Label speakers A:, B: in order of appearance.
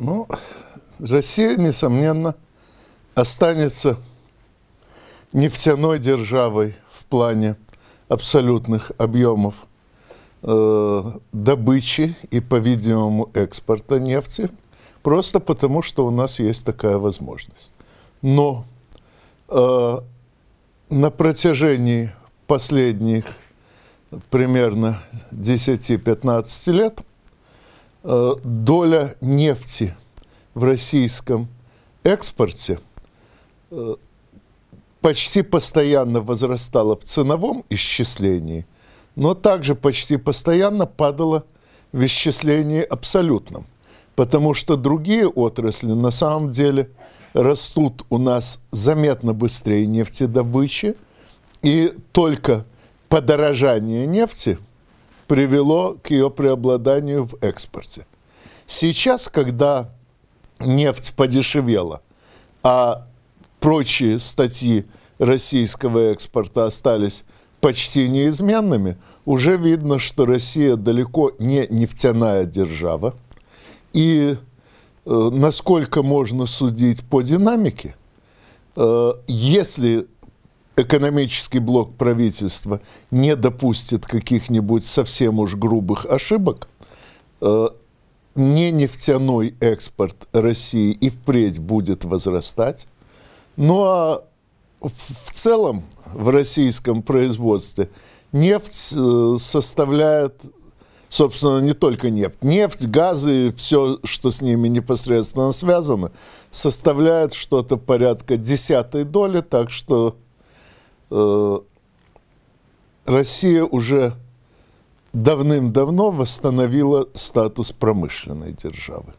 A: Ну, Россия, несомненно, останется нефтяной державой в плане абсолютных объемов э, добычи и, по-видимому, экспорта нефти, просто потому, что у нас есть такая возможность. Но э, на протяжении последних примерно 10-15 лет – Э, доля нефти в российском экспорте э, почти постоянно возрастала в ценовом исчислении, но также почти постоянно падала в исчислении абсолютном, потому что другие отрасли на самом деле растут у нас заметно быстрее нефтедобычи, и только подорожание нефти – привело к ее преобладанию в экспорте. Сейчас, когда нефть подешевела, а прочие статьи российского экспорта остались почти неизменными, уже видно, что Россия далеко не нефтяная держава. И э, насколько можно судить по динамике, э, если экономический блок правительства не допустит каких-нибудь совсем уж грубых ошибок, э, не нефтяной экспорт России и впредь будет возрастать. Ну а в целом в российском производстве нефть э, составляет, собственно, не только нефть. Нефть, газы и все, что с ними непосредственно связано, составляет что-то порядка десятой доли, так что Э, Россия уже давным-давно восстановила статус промышленной державы.